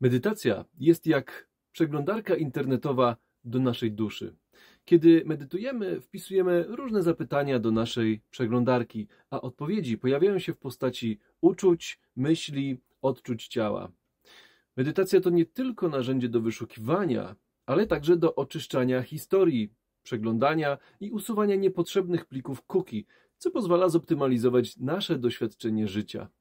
Medytacja jest jak przeglądarka internetowa do naszej duszy. Kiedy medytujemy, wpisujemy różne zapytania do naszej przeglądarki, a odpowiedzi pojawiają się w postaci uczuć, myśli, odczuć ciała. Medytacja to nie tylko narzędzie do wyszukiwania, ale także do oczyszczania historii, przeglądania i usuwania niepotrzebnych plików cookie, co pozwala zoptymalizować nasze doświadczenie życia.